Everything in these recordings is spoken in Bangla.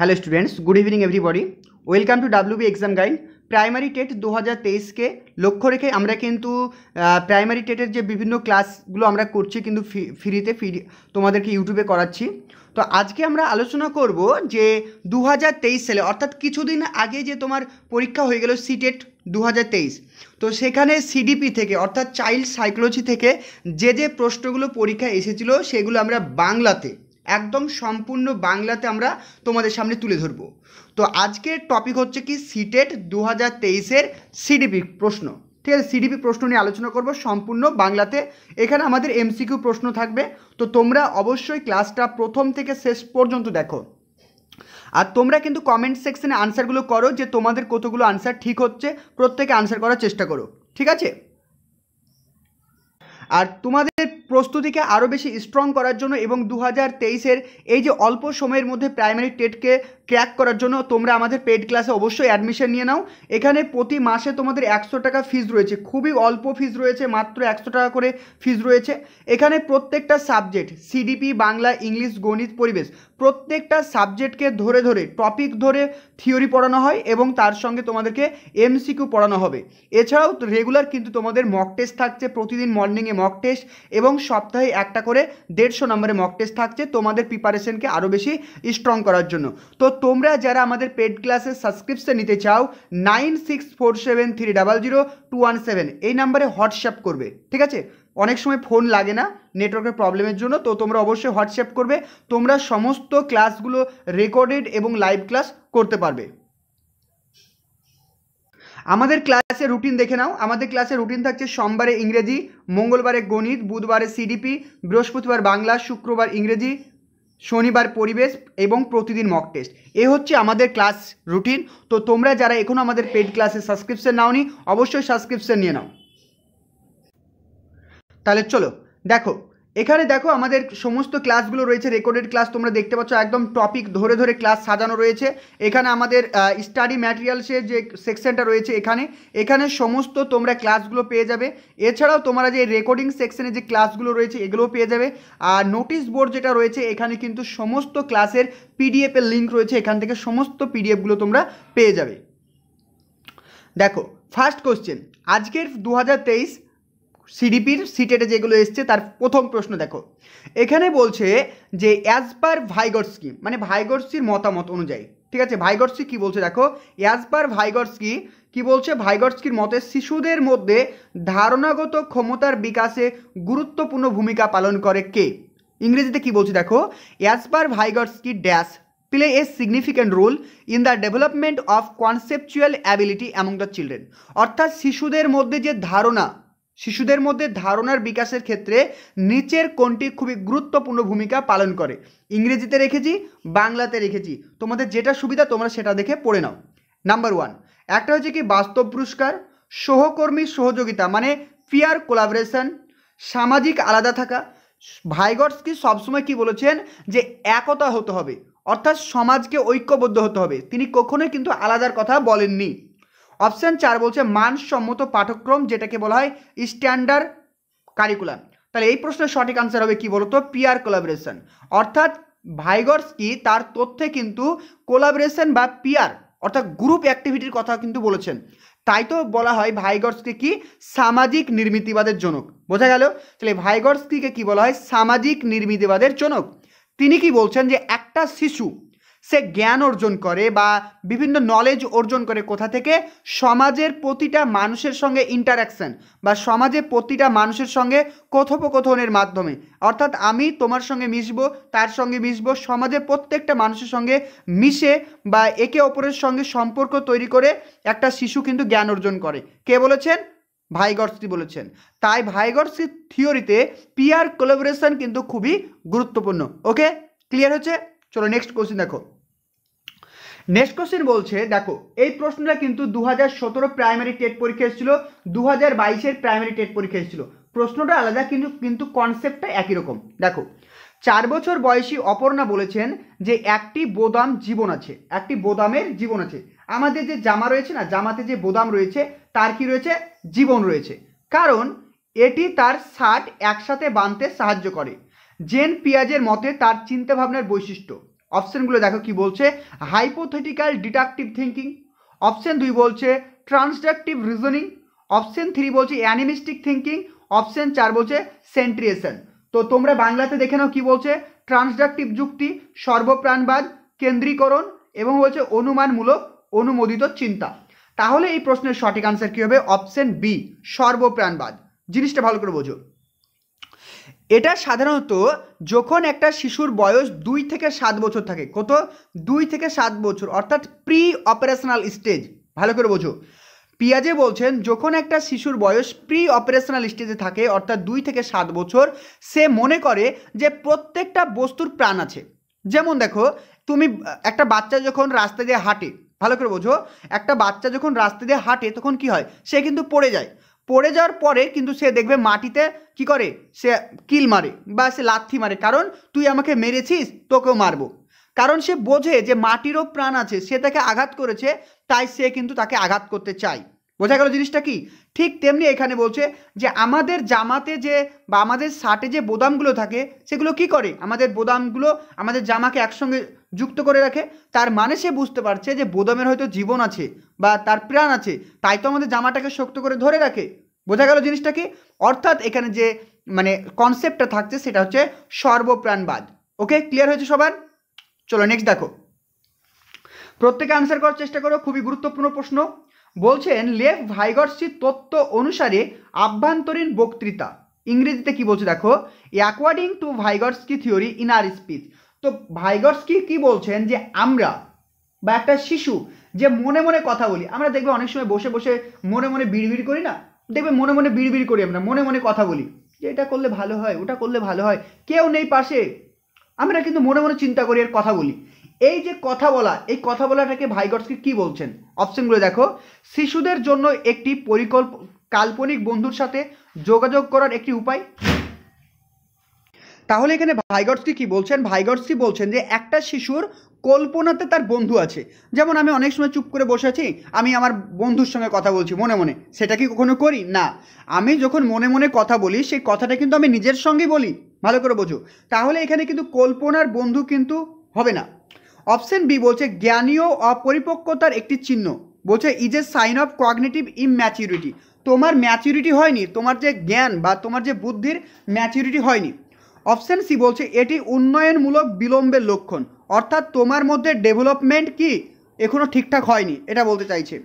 Hello students good evening everybody welcome to WB exam guide primary TET দু হাজার তেইশকে লক্ষ্য রেখে আমরা কিন্তু প্রাইমারি টেটের যে বিভিন্ন ক্লাসগুলো আমরা করছি কিন্তু ফ্রিতে ফ্রি তোমাদেরকে ইউটিউবে করাচ্ছি তো আজকে আমরা আলোচনা করব যে দু হাজার তেইশ সালে অর্থাৎ কিছুদিন আগে যে তোমার পরীক্ষা হয়ে গেল সিটেট দু হাজার তেইশ তো সেখানে সিডিপি থেকে অর্থাৎ চাইল্ড সাইকোলজি থেকে যে যে প্রশ্নগুলো পরীক্ষা এসেছিলো সেগুলো আমরা বাংলাতে একদম সম্পূর্ণ বাংলাতে আমরা তোমাদের সামনে তুলে ধরবো তো আজকের টপিক হচ্ছে কি সিটেট দু হাজার তেইশের সিডিপি প্রশ্ন ঠিক আছে সিডিপি প্রশ্ন নিয়ে আলোচনা করব সম্পূর্ণ বাংলাতে এখানে আমাদের এমসিকিউ প্রশ্ন থাকবে তো তোমরা অবশ্যই ক্লাসটা প্রথম থেকে শেষ পর্যন্ত দেখো আর তোমরা কিন্তু কমেন্ট সেকশনে আনসারগুলো করো যে তোমাদের কতগুলো আনসার ঠিক হচ্ছে প্রত্যেকে আনসার করার চেষ্টা করো ঠিক আছে আর তোমাদের প্রস্তুতিকে আরও বেশি স্ট্রং করার জন্য এবং দু হাজার তেইশের এই যে অল্প সময়ের মধ্যে প্রাইমারি টেটকে ক্র্যাক করার জন্য তোমরা আমাদের পেড ক্লাসে অবশ্যই অ্যাডমিশন নিয়ে নাও এখানে প্রতি মাসে তোমাদের একশো টাকা ফিজ রয়েছে খুবই অল্প ফিজ রয়েছে মাত্র একশো টাকা করে ফিজ রয়েছে এখানে প্রত্যেকটা সাবজেক্ট সিডিপি বাংলা ইংলিশ গণিত পরিবেশ প্রত্যেকটা সাবজেক্টকে ধরে ধরে টপিক ধরে থিওরি পড়ানো হয় এবং তার সঙ্গে তোমাদেরকে এমসিকিউ পড়ানো হবে এছাড়াও রেগুলার কিন্তু তোমাদের মক টেস্ট থাকছে প্রতিদিন মর্নিংয়ে মক টেস্ট এবং সপ্তাহে একটা করে দেড়শো নম্বরে মক টেস্ট থাকছে তোমাদের প্রিপারেশনকে আরও বেশি স্ট্রং করার জন্য তো তোমরা যারা আমাদের পেড ক্লাসের সাবস্ক্রিপশন নিতে চাও nine six four seven three double zero two one seven এই নাম্বারে হোয়াটসঅ্যাপ করবে ঠিক আছে অনেক সময় ফোন লাগে না নেটওয়ার্কের প্রবলেমের জন্য তো তোমরা অবশ্যই হোয়াটসঅ্যাপ করবে তোমরা সমস্ত ক্লাসগুলো রেকর্ডেড এবং লাইভ ক্লাস করতে পারবে আমাদের ক্লাসে রুটিন দেখে নাও আমাদের ক্লাসে রুটিন থাকছে সোমবারে ইংরেজি মঙ্গলবারে গণিত বুধবারে সিডিপি বৃহস্পতিবার বাংলা শুক্রবার ইংরেজি শনিবার পরিবেশ এবং প্রতিদিন মক টেস্ট এ হচ্ছে আমাদের ক্লাস রুটিন তো তোমরা যারা এখনও আমাদের পেড ক্লাসে সাবস্ক্রিপশান নাওনি অবশ্যই সাবস্ক্রিপশান নিয়ে নাও তাহলে চলো দেখো এখানে দেখো আমাদের সমস্ত ক্লাসগুলো রয়েছে রেকর্ডেড ক্লাস তোমরা দেখতে পাচ্ছ একদম টপিক ধরে ধরে ক্লাস সাজানো রয়েছে এখানে আমাদের স্টাডি ম্যাটেরিয়ালসের যে সেকশনটা রয়েছে এখানে এখানে সমস্ত তোমরা ক্লাসগুলো পেয়ে যাবে এছাড়াও তোমরা যে রেকর্ডিং সেকশনে যে ক্লাসগুলো রয়েছে এগুলোও পেয়ে যাবে আর নোটিশ বোর্ড যেটা রয়েছে এখানে কিন্তু সমস্ত ক্লাসের পিডিএফের লিঙ্ক রয়েছে এখান থেকে সমস্ত পিডিএফগুলো তোমরা পেয়ে যাবে দেখো ফার্স্ট কোশ্চেন আজকের দু হাজার তেইশ সিডিপির সিটেটে যেগুলো এসছে তার প্রথম প্রশ্ন দেখো এখানে বলছে যে অ্যাজ পার ভাইগরস্কি মানে ভাইগরস্কির মতামত অনুযায়ী ঠিক আছে ভাইগরস্কি কি বলছে দেখো অ্যাজ পার ভাইগরস্কি কি বলছে ভাইগরস্কির মতে শিশুদের মধ্যে ধারণাগত ক্ষমতার বিকাশে গুরুত্বপূর্ণ ভূমিকা পালন করে কে ইংরেজিতে কি বলছে দেখো as per Vygotsky dash play a significant role in the development of conceptual ability among the children অর্থাৎ শিশুদের মধ্যে যে ধারণা শিশুদের মধ্যে ধারণার বিকাশের ক্ষেত্রে নিচের কোনটি খুবই গুরুত্বপূর্ণ ভূমিকা পালন করে ইংরেজিতে রেখেছি বাংলাতে রেখেছি তোমাদের যেটা সুবিধা তোমরা সেটা দেখে পড়ে নাও নাম্বার ওয়ান একটা হচ্ছে কি বাস্তব পুরস্কার সহকর্মী সহযোগিতা মানে ফিয়ার কোলাবরেশন সামাজিক আলাদা থাকা ভাইগটস কি সবসময় কি বলেছেন যে একতা হতে হবে অর্থাৎ সমাজকে ঐক্যবদ্ধ হতে হবে তিনি কখনোই কিন্তু আলাদার কথা বলেননি অপশান চার বলছে মানসম্মত পাঠ্যক্রম যেটাকে বলা হয় স্ট্যান্ডার্ড কারিকুলাম তাহলে এই প্রশ্নের সঠিক আনসার হবে কি বলতো পিয়ার কোলাবরেশন অর্থাৎ কি তার তথ্যে কিন্তু কোলাবরেশন বা পিয়ার অর্থাৎ গ্রুপ অ্যাক্টিভিটির কথা কিন্তু বলেছেন তাই তো বলা হয় ভাইগর্সকে কি সামাজিক নির্মিতিবাদের জনক বোঝা গেল তাহলে ভাইগর্সকে কি বলা হয় সামাজিক নির্মিতিবাদের জনক তিনি কি বলছেন যে একটা শিশু সে জ্ঞান অর্জন করে বা বিভিন্ন নলেজ অর্জন করে কোথা থেকে সমাজের প্রতিটা মানুষের সঙ্গে ইন্টারাকশান বা সমাজে প্রতিটা মানুষের সঙ্গে কথোপকথনের মাধ্যমে অর্থাৎ আমি তোমার সঙ্গে মিশবো তার সঙ্গে মিশবো সমাজের প্রত্যেকটা মানুষের সঙ্গে মিশে বা একে অপরের সঙ্গে সম্পর্ক তৈরি করে একটা শিশু কিন্তু জ্ঞান অর্জন করে কে বলেছেন ভাইগর্সি বলেছেন তাই ভাইগর্সি থিওরিতে পিয়ার কোলাবোরেশন কিন্তু খুবই গুরুত্বপূর্ণ ওকে ক্লিয়ার হচ্ছে চলো নেক্সট কোশ্চেন দেখো নেক্সট কোশ্চেন বলছে দেখো এই প্রশ্নটা কিন্তু দু হাজার সতেরো প্রাইমারি টেট পরীক্ষা এসেছিল দু হাজার বাইশের প্রাইমারি টেট পরীক্ষা এসেছিল প্রশ্নটা আলাদা কিন্তু কিন্তু কনসেপ্টটা একই রকম দেখো চার বছর বয়সী অপর্ণা বলেছেন যে একটি বোদাম জীবন আছে একটি বোদামের জীবন আছে আমাদের যে জামা রয়েছে না জামাতে যে বোদাম রয়েছে তার কি রয়েছে জীবন রয়েছে কারণ এটি তার শার্ট একসাথে বাঁধতে সাহায্য করে জেন পিয়াজের মতে তার চিন্তা ভাবনার বৈশিষ্ট্য অপশানগুলো দেখো কি বলছে হাইপোথেটিক্যাল ডিটাকটিভ থিঙ্কিং অপশান দুই বলছে ট্রান্সডাকটিভ রিজনিং অপশান থ্রি বলছে অ্যানিমিস্টিক থিঙ্কিং অপশান চার বলছে সেন্ট্রিয়েশন তো তোমরা বাংলাতে দেখে নাও কী বলছে ট্রান্সডাকটিভ যুক্তি সর্বপ্রাণবাদ কেন্দ্রীকরণ এবং বলছে অনুমানমূলক অনুমোদিত চিন্তা তাহলে এই প্রশ্নের সঠিক আনসার কী হবে অপশান বি সর্বপ্রাণবাদ জিনিসটা ভালো করে বোঝো এটা সাধারণত যখন একটা শিশুর বয়স দুই থেকে সাত বছর থাকে কত দুই থেকে সাত বছর অর্থাৎ প্রি অপারেশনাল স্টেজ ভালো করে বোঝো পিয়াজে বলছেন যখন একটা শিশুর বয়স প্রি অপারেশনাল স্টেজে থাকে অর্থাৎ দুই থেকে সাত বছর সে মনে করে যে প্রত্যেকটা বস্তুর প্রাণ আছে যেমন দেখো তুমি একটা বাচ্চা যখন রাস্তা দিয়ে হাঁটে ভালো করে বোঝো একটা বাচ্চা যখন রাস্তা দিয়ে হাঁটে তখন কি হয় সে কিন্তু পড়ে যায় পড়ে যাওয়ার পরে কিন্তু সে দেখবে মাটিতে কি করে সে কিল মারে বা সে লাথি মারে কারণ তুই আমাকে মেরেছিস তোকেও মারবো কারণ সে বোঝে যে মাটিরও প্রাণ আছে সে তাকে আঘাত করেছে তাই সে কিন্তু তাকে আঘাত করতে চায় বোঝা গেল জিনিসটা কি ঠিক তেমনি এখানে বলছে যে আমাদের জামাতে যে বা আমাদের শার্টে যে বোদামগুলো থাকে সেগুলো কি করে আমাদের বোদামগুলো আমাদের জামাকে একসঙ্গে যুক্ত করে রাখে তার মানে সে বুঝতে পারছে যে বোদমের হয়তো জীবন আছে বা তার প্রাণ আছে তাই তো আমাদের জামাটাকে শক্ত করে ধরে রাখে বোঝা গেল জিনিসটা কি অর্থাৎ এখানে যে মানে কনসেপ্টটা থাকছে সেটা হচ্ছে সর্বপ্রাণবাদ ওকে ক্লিয়ার হয়েছে সবার চলো নেক্সট দেখো প্রত্যেকে আনসার করার চেষ্টা করো খুবই গুরুত্বপূর্ণ প্রশ্ন বলছেন লেফ ভাইগর্সির তত্ত্ব অনুসারে আভ্যন্তরীণ বক্তৃতা ইংরেজিতে কি বলছে দেখো according to Vygotsky theory inner speech তো ভাইগটসকি কি বলছেন যে আমরা বা একটা শিশু যে মনে মনে কথা বলি আমরা দেখবে অনেক সময় বসে বসে মনে মনে বিড়বিড় করি না দেখবে মনে মনে বিড়বিড় করি আমরা মনে মনে কথা বলি যে এটা করলে ভালো হয় ওটা করলে ভালো হয় কেউ নেই পাশে আমরা কিন্তু মনে মনে চিন্তা করি আর কথা বলি এই যে কথা বলা এই কথা বলাটাকে ভাইগটসকে কি বলছেন অপশনগুলো দেখো শিশুদের জন্য একটি পরিকল্প কাল্পনিক বন্ধুর সাথে যোগাযোগ করার একটি উপায় তাহলে এখানে ভাইগটসি কি বলছেন ভাইগটসি বলছেন যে একটা শিশুর কল্পনাতে তার বন্ধু আছে যেমন আমি অনেক সময় চুপ করে বসে আছি আমি আমার বন্ধুর সঙ্গে কথা বলছি মনে মনে সেটা কি কখনো করি না আমি যখন মনে মনে কথা বলি সেই কথাটা কিন্তু আমি নিজের সঙ্গে বলি ভালো করে বোঝো তাহলে এখানে কিন্তু কল্পনার বন্ধু কিন্তু হবে না অপশন বি বলছে জ্ঞানীয় অপরিপক্কতার একটি চিহ্ন বলছে is a sign of cognitive immaturity তোমার ম্যাচিউরিটি হয়নি তোমার যে জ্ঞান বা তোমার যে বুদ্ধির ম্যাচিউরিটি হয়নি অপশান সি বলছে এটি উন্নয়নমূলক বিলম্বের লক্ষণ অর্থাৎ তোমার মধ্যে ডেভেলপমেন্ট কি এখনও ঠিকঠাক হয়নি এটা বলতে চাইছে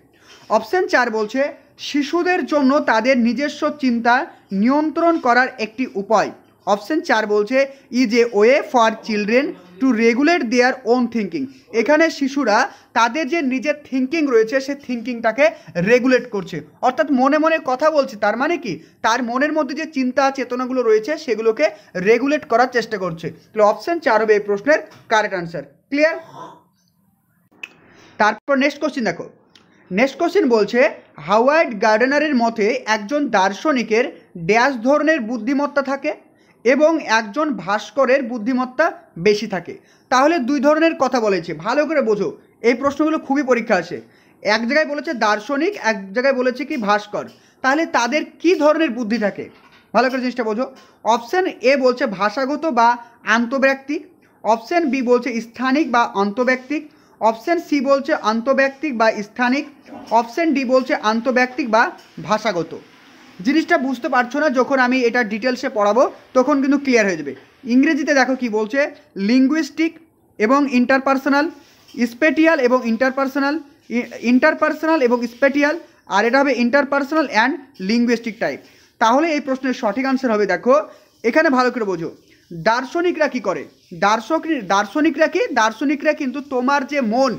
অপশান চার বলছে শিশুদের জন্য তাদের নিজস্ব চিন্তা নিয়ন্ত্রণ করার একটি উপায় অপশান চার বলছে is a way for children to regulate their own thinking এখানে শিশুরা তাদের যে নিজের থিঙ্কিং রয়েছে সে থিঙ্কিংটাকে রেগুলেট করছে অর্থাৎ মনে মনে কথা বলছে তার মানে কি তার মনের মধ্যে যে চিন্তা চেতনাগুলো রয়েছে সেগুলোকে রেগুলেট করার চেষ্টা করছে তাহলে অপশান চার হবে এই প্রশ্নের কারেক্ট আনসার ক্লিয়ার তারপর নেক্সট কোশ্চিন দেখো নেক্সট কোশ্চিন বলছে হাওয়ার্ড গার্ডেনারের মতে একজন দার্শনিকের ড্যাশ ধরনের বুদ্ধিমত্তা থাকে এবং একজন ভাস্করের বুদ্ধিমত্তা বেশি থাকে তাহলে দুই ধরনের কথা বলেছে ভালো করে বোঝো এই প্রশ্নগুলো খুবই পরীক্ষা আসে এক জায়গায় বলেছে দার্শনিক এক জায়গায় বলেছে কি ভাস্কর তাহলে তাদের কি ধরনের বুদ্ধি থাকে ভালো করে জিনিসটা বোঝো অপশান এ বলছে ভাষাগত বা আন্তব্যক্তিক অপশান বি বলছে স্থানিক বা আন্তব্যক্তিক অপশান সি বলছে আন্তব্যক্তিক বা স্থানিক অপশান ডি বলছে আন্তব্যক্তিক বা ভাষাগত জিনিসটা বুঝতে পারছো না যখন আমি এটা ডিটেলসে পড়াবো তখন কিন্তু ক্লিয়ার হয়ে যাবে ইংরেজিতে দেখো কি বলছে লিঙ্গুইস্টিক এবং ইন্টারপার্সোনাল স্পেটিয়াল এবং ইন্টারপার্সোনাল ইন্টারপার্সোনাল এবং স্পেটিয়াল আর এটা হবে ইন্টারপার্সোনাল অ্যান্ড লিঙ্গুইস্টিক টাইপ তাহলে এই প্রশ্নের সঠিক আনসার হবে দেখো এখানে ভালো করে বোঝো দার্শনিকরা কি করে দার্শক দার্শনিকরা কি দার্শনিকরা কিন্তু তোমার যে মন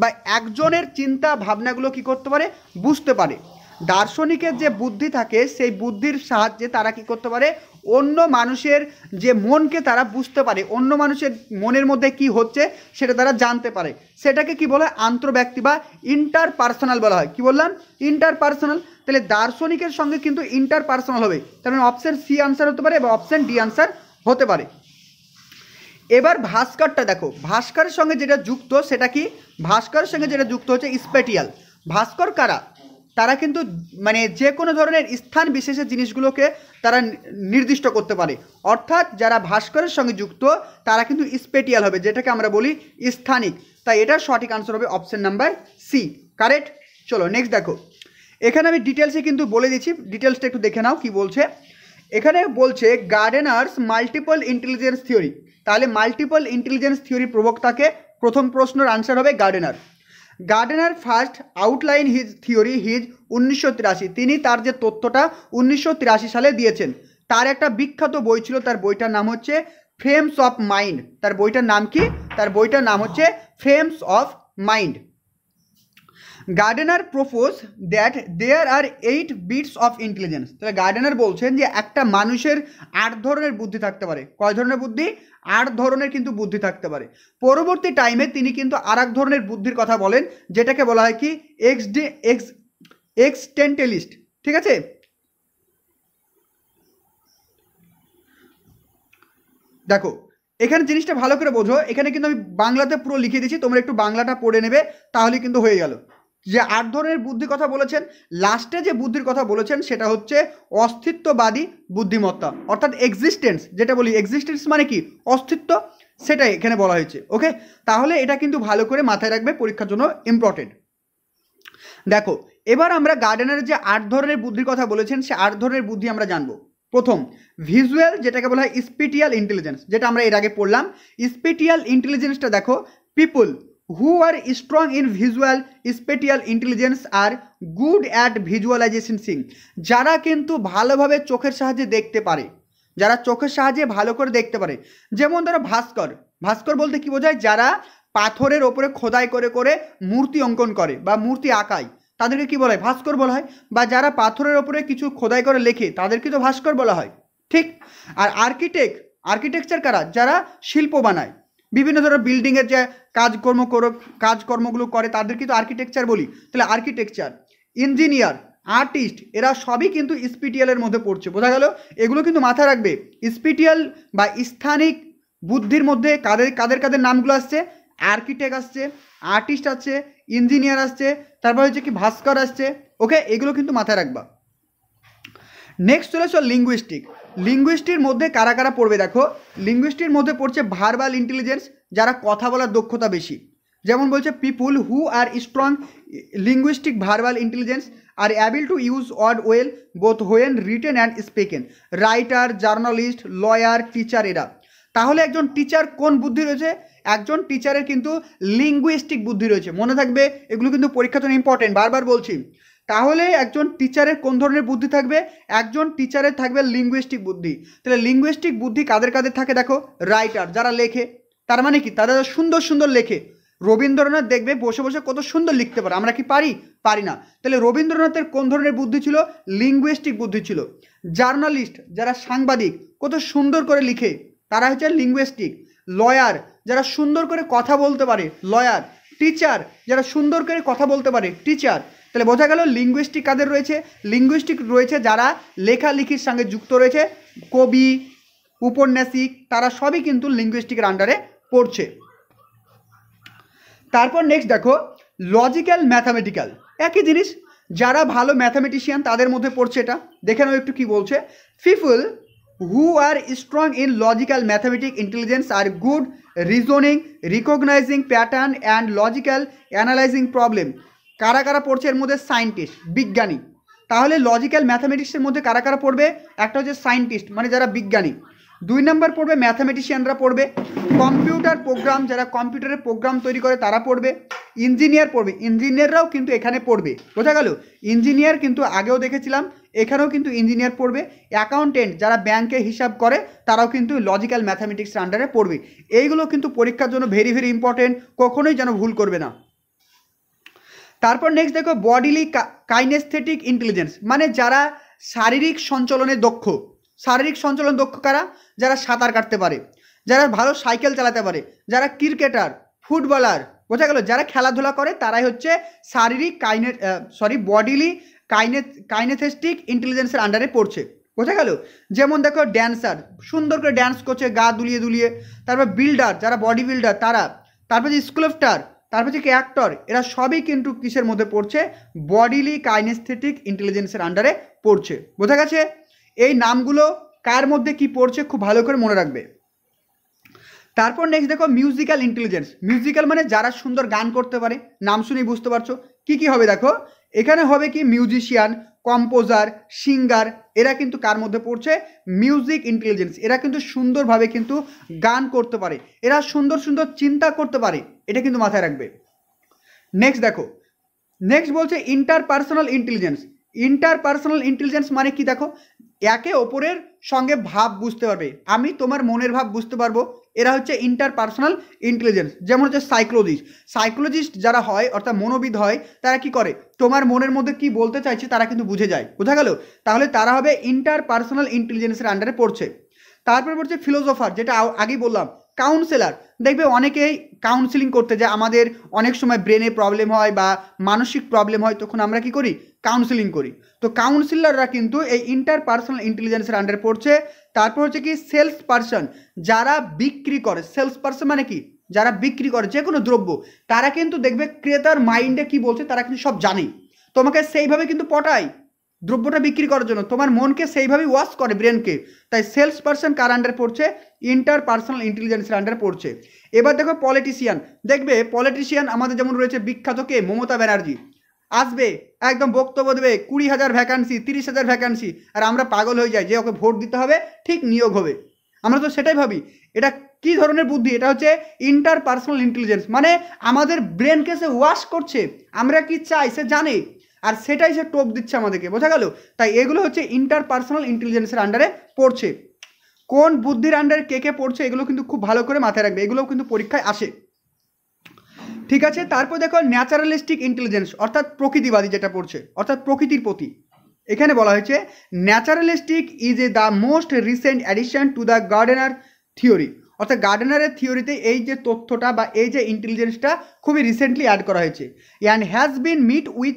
বা একজনের চিন্তা ভাবনাগুলো কি করতে পারে বুঝতে পারে দার্শনিকের যে বুদ্ধি থাকে সেই বুদ্ধির সাহায্যে তারা কি করতে পারে অন্য মানুষের যে মনকে তারা বুঝতে পারে অন্য মানুষের মনের মধ্যে কি হচ্ছে সেটা তারা জানতে পারে সেটাকে কি বলা হয় আন্তর্ব্যক্তি বা ইন্টারপার্সোনাল বলা হয় কি বললাম ইন্টারপার্সোনাল তাহলে দার্শনিকের সঙ্গে কিন্তু ইন্টারপার্সোনাল হবে তার মানে অপশান সি আনসার হতে পারে বা অপশান ডি আনসার হতে পারে এবার ভাস্করটা দেখো ভাস্করের সঙ্গে যেটা যুক্ত সেটা কি ভাস্করের সঙ্গে যেটা যুক্ত হচ্ছে স্পেটিয়াল ভাস্কর কারা তারা কিন্তু মানে যে কোনো ধরনের স্থান বিশেষে জিনিসগুলোকে তারা নির্দিষ্ট করতে পারে অর্থাৎ যারা ভাস্করের সঙ্গে যুক্ত তারা কিন্তু স্পেটিয়াল হবে যেটাকে আমরা বলি স্থানিক তাই এটা সঠিক আনসার হবে অপশান নাম্বার সি কারেক্ট চলো নেক্সট দেখো এখানে আমি ডিটেলসে কিন্তু বলে দিচ্ছি ডিটেলসটা একটু দেখে নাও কি বলছে এখানে বলছে গার্ডেনার্স মাল্টিপল ইন্টেলিজেন্স থিওরি তাহলে মাল্টিপল ইন্টেলিজেন্স থিওরি প্রবক্তাকে প্রথম প্রশ্নের আনসার হবে Gardner Gardner first outline his theory his উনিশশো তিনি তার যে তথ্যটা উনিশশো সালে দিয়েছেন তার একটা বিখ্যাত বই ছিল তার বইটার নাম হচ্ছে ফ্রেমস অফ মাইন্ড তার বইটার নাম কি তার বইটার নাম হচ্ছে frames of mind Gardner propose that there are eight bits of intelligence তাহলে গার্ডেনার বলছেন যে একটা মানুষের আট ধরনের বুদ্ধি থাকতে পারে কয় ধরনের বুদ্ধি আট ধরনের কিন্তু বুদ্ধি থাকতে পারে পরবর্তী টাইমে তিনি কিন্তু আর ধরনের বুদ্ধির কথা বলেন যেটাকে বলা হয় কি এক্স ডি এক্স এক্সটেন্টেলিস্ট ঠিক আছে দেখো এখানে জিনিসটা ভালো করে বোঝো এখানে কিন্তু আমি বাংলাতে পুরো লিখে দিচ্ছি তোমরা একটু বাংলাটা পড়ে নেবে তাহলে কিন্তু হয়ে গেল যে আট ধরনের বুদ্ধির কথা বলেছেন লাস্টে যে বুদ্ধির কথা বলেছেন সেটা হচ্ছে অস্তিত্ববাদী বুদ্ধিমত্তা অর্থাৎ এক্সিস্টেন্স যেটা বলি এক্সিস্টেন্স মানে কি অস্তিত্ব সেটাই এখানে বলা হয়েছে ওকে তাহলে এটা কিন্তু ভালো করে মাথায় রাখবে পরীক্ষার জন্য ইম্পর্টেন্ট দেখো এবার আমরা গার্ডেনের যে আট ধরনের বুদ্ধির কথা বলেছেন সে আট ধরনের বুদ্ধি আমরা জানবো প্রথম ভিজুয়াল যেটাকে বলা হয় স্পিটিয়াল ইন্টেলিজেন্স যেটা আমরা এর আগে পড়লাম স্পিটিয়াল ইন্টেলিজেন্সটা দেখো people who are strong in visual spatial intelligence are good at visualisation সিং যারা কিন্তু ভালোভাবে চোখের সাহায্যে দেখতে পারে যারা চোখের সাহায্যে ভালো করে দেখতে পারে যেমন ধরো ভাস্কর ভাস্কর বলতে কি বোঝায় যারা পাথরের ওপরে খোদাই করে করে মূর্তি অঙ্কন করে বা মূর্তি আঁকায় তাদেরকে কি বলা হয় ভাস্কর বলা হয় বা যারা পাথরের ওপরে কিছু খোদাই করে লেখে তাদেরকে তো ভাস্কর বলা হয় ঠিক আর আর্কিটেক্ট আর্কিটেকচার কারা যারা শিল্প বানায় বিভিন্ন ধরনের বিল্ডিংয়ের যে কাজকর্ম কাজকর্মগুলো করে তাদের কিন্তু আর্কিটেকচার বলি তাহলে আর্কিটেকচার ইঞ্জিনিয়ার আর্টিস্ট এরা সবই কিন্তু স্পিটিয়ালের মধ্যে পড়ছে বোঝা গেল এগুলো কিন্তু মাথায় রাখবে স্পিটিয়াল বা স্থানিক বুদ্ধির মধ্যে কাদের কাদের কাদের নামগুলো আসছে আর্কিটেক্ট আসছে আর্টিস্ট আসছে ইঞ্জিনিয়ার আসছে তারপর হচ্ছে কি ভাস্কর আসছে ওকে এগুলো কিন্তু মাথায় রাখবা নেক্সট চলে আসো লিঙ্গুইস্টিক লিঙ্গুইস্টির মধ্যে কারা কারা পড়বে দেখো লিঙ্গুইস্টির মধ্যে পড়ছে ভার্বাল ইন্টেলিজেন্স যারা কথা বলার দক্ষতা বেশি যেমন বলছে people who are strong linguistic verbal intelligence are able to use অড well both when written and spoken writer journalist lawyer teacher এরা তাহলে একজন টিচার কোন বুদ্ধি রয়েছে একজন টিচারের কিন্তু লিঙ্গুইস্টিক বুদ্ধি রয়েছে মনে থাকবে এগুলো কিন্তু পরীক্ষা জন্য ইম্পর্টেন্ট বারবার বলছি তাহলে একজন টিচারের কোন ধরনের বুদ্ধি থাকবে একজন টিচারের থাকবে লিঙ্গুয়েস্টিক বুদ্ধি তাহলে লিঙ্গুয়েস্টিক বুদ্ধি কাদের কাদের থাকে দেখো রাইটার যারা লেখে তার মানে কি তারা সুন্দর সুন্দর লেখে রবীন্দ্রনাথ দেখবে বসে বসে কত সুন্দর লিখতে পারে আমরা কি পারি পারি না তাহলে রবীন্দ্রনাথের কোন ধরনের বুদ্ধি ছিল লিঙ্গুয়েস্টিক বুদ্ধি ছিল জার্নালিস্ট যারা সাংবাদিক কত সুন্দর করে লিখে তারা হচ্ছে লিঙ্গুয়েস্টিক লয়ার যারা সুন্দর করে কথা বলতে পারে লয়ার টিচার যারা সুন্দর করে কথা বলতে পারে টিচার তাহলে বোঝা গেল লিঙ্গুইস্টিক কাদের রয়েছে লিঙ্গুইস্টিক রয়েছে যারা লেখালেখির সঙ্গে যুক্ত রয়েছে কবি উপন্যাসিক তারা সবই কিন্তু লিঙ্গুইস্টিকের আন্ডারে পড়ছে তারপর নেক্সট দেখো লজিক্যাল ম্যাথামেটিক্যাল একই জিনিস যারা ভালো ম্যাথামেটিশিয়ান তাদের মধ্যে পড়ছে এটা দেখে নেব একটু কি বলছে people who are strong in logical mathematic intelligence are good reasoning recognising pattern and logical analysing problem কারা কারা পড়ছে এর মধ্যে সায়েন্টিস্ট বিজ্ঞানী তাহলে লজিক্যাল ম্যাথামেটিক্সের মধ্যে কারা কারা পড়বে একটা হচ্ছে সায়েন্টিস্ট মানে যারা বিজ্ঞানী দুই নম্বর পড়বে ম্যাথামেটিশিয়ানরা পড়বে কম্পিউটার প্রোগ্রাম যারা কম্পিউটারে প্রোগ্রাম তৈরি করে তারা পড়বে ইঞ্জিনিয়ার পড়বে ইঞ্জিনিয়াররাও কিন্তু এখানে পড়বে বোঝা গেল ইঞ্জিনিয়ার কিন্তু আগেও দেখেছিলাম এখানেও কিন্তু ইঞ্জিনিয়ার পড়বে অ্যাকাউন্টেন্ট যারা ব্যাংকে হিসাব করে তারাও কিন্তু লজিক্যাল ম্যাথামেটিক্সের আন্ডারে পড়বে এইগুলো কিন্তু পরীক্ষার জন্য ভেরি ভেরি ইম্পর্টেন্ট কখনোই যেন ভুল করবে না তারপর নেক্সট দেখো বডিলি কাইনেস্থেটিক ইন্টেলিজেন্স মানে যারা শারীরিক সঞ্চলনে দক্ষ শারীরিক সঞ্চলন দক্ষ কারা যারা সাঁতার কাটতে পারে যারা ভালো সাইকেল চালাতে পারে যারা ক্রিকেটার ফুটবলার বোঝা গেল যারা খেলাধুলা করে তারাই হচ্ছে শারীরিক কাইনে সরি বডিলি কাইনে কাইনেথেস্টিক ইন্টেলিজেন্সের আন্ডারে পড়ছে বোঝা গেল যেমন দেখো ড্যান্সার সুন্দর করে ড্যান্স করছে গা দুলিয়ে দুলিয়ে তারপর বিল্ডার যারা বডি বিল্ডার তারা তারপর যে স্কুলফটার তারপর যে অ্যাক্টর এরা সবই কিন্তু কিসের মধ্যে পড়ছে বডিলি কাইনেস্থেটিক ইন্টেলিজেন্সের আন্ডারে পড়ছে বোঝা গেছে এই নামগুলো কার মধ্যে কি পড়ছে খুব ভালো করে মনে রাখবে তারপর নেক্সট দেখো মিউজিক্যাল ইন্টেলিজেন্স মিউজিক্যাল মানে যারা সুন্দর গান করতে পারে নাম শুনেই বুঝতে পারছো কি কি হবে দেখো এখানে হবে কি মিউজিশিয়ান কম্পোজার সিঙ্গার এরা কিন্তু কার মধ্যে পড়ছে মিউজিক ইন্টেলিজেন্স এরা কিন্তু সুন্দরভাবে কিন্তু গান করতে পারে এরা সুন্দর সুন্দর চিন্তা করতে পারে এটা কিন্তু মাথায় রাখবে নেক্সট দেখো নেক্সট বলছে ইন্টারপার্সোনাল ইন্টেলিজেন্স ইন্টারপার্সোনাল ইন্টেলিজেন্স মানে কি দেখো একে অপরের সঙ্গে ভাব বুঝতে পারবে আমি তোমার মনের ভাব বুঝতে পারবো এরা হচ্ছে ইন্টারপার্সোনাল ইন্টেলিজেন্স যেমন হচ্ছে সাইকোলজিস্ট সাইকোলজিস্ট যারা হয় অর্থাৎ মনোবিদ হয় তারা কি করে তোমার মনের মধ্যে কি বলতে চাইছে তারা কিন্তু বুঝে যায় বোঝা গেল তাহলে তারা হবে ইন্টারপার্সোনাল ইন্টেলিজেন্সের আন্ডারে পড়ছে তারপর পড়ছে ফিলোজফার যেটা আগেই বললাম কাউন্সেলার দেখবে অনেকেই কাউন্সিলিং করতে যায় আমাদের অনেক সময় ব্রেনে প্রবলেম হয় বা মানসিক প্রবলেম হয় তখন আমরা কি করি কাউন্সিলিং করি তো কাউন্সিলাররা কিন্তু এই ইন্টারপার্সোনাল ইন্টেলিজেন্সের আন্ডারে পড়ছে তারপর হচ্ছে কি সেলস পারসন যারা বিক্রি করে সেলস পারসন মানে কি যারা বিক্রি করে যে কোনো দ্রব্য তারা কিন্তু দেখবে ক্রেতার মাইন্ডে কি বলছে তারা কিন্তু সব জানে তোমাকে সেইভাবে কিন্তু পটায় দ্রব্যটা বিক্রি করার জন্য তোমার মনকে সেইভাবেই ওয়াশ করে ব্রেনকে তাই সেলস পার্সন কার আন্ডারে পড়ছে ইন্টার পার্সোনাল ইন্টেলিজেন্সের আন্ডারে পড়ছে এবার দেখো পলিটিশিয়ান দেখবে পলিটিশিয়ান আমাদের যেমন রয়েছে বিখ্যাত কে মমতা ব্যানার্জি আসবে একদম বক্তব্য দেবে কুড়ি হাজার ভ্যাকান্সি তিরিশ হাজার ভ্যাকান্সি আর আমরা পাগল হয়ে যাই যে ওকে ভোট দিতে হবে ঠিক নিয়োগ হবে আমরা তো সেটাই ভাবি এটা কি ধরনের বুদ্ধি এটা হচ্ছে ইন্টার পার্সোনাল ইন্টেলিজেন্স মানে আমাদের ব্রেনকে সে ওয়াশ করছে আমরা কি চাই সে জানে আর সেটাই সে টোপ দিচ্ছে আমাদেরকে বোঝা গেল তাই এগুলো হচ্ছে ইন্টার পার্সোনাল ইন্টেলিজেন্সের আন্ডারে পড়ছে কোন বুদ্ধির আন্ডারে কে কে পড়ছে এগুলো কিন্তু খুব ভালো করে মাথায় রাখবে এগুলোও কিন্তু পরীক্ষায় আসে ঠিক আছে তারপর দেখো ন্যাচারালিস্টিক ইন্টেলিজেন্স অর্থাৎ প্রকৃতিবাদী যেটা পড়ছে অর্থাৎ প্রকৃতির প্রতি এখানে বলা হয়েছে naturalistic is a the most recent addition to the Gardner theory অর্থাৎ গার্ডেনারের থিওরিতে এই যে তথ্যটা বা এই যে ইন্টেলিজেন্সটা খুবই রিসেন্টলি অ্যাড করা হয়েছে and has been met with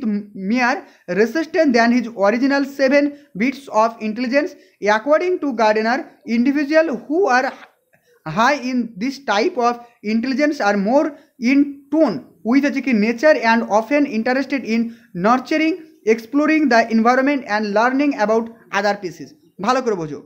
more resistant than his original seven bits of intelligence according to Gardner individual who are high in this type of intelligence are more in tune with হচ্ছে কি nature and often interested in nurturing exploring the environment and learning about other species ভালো করে বোঝো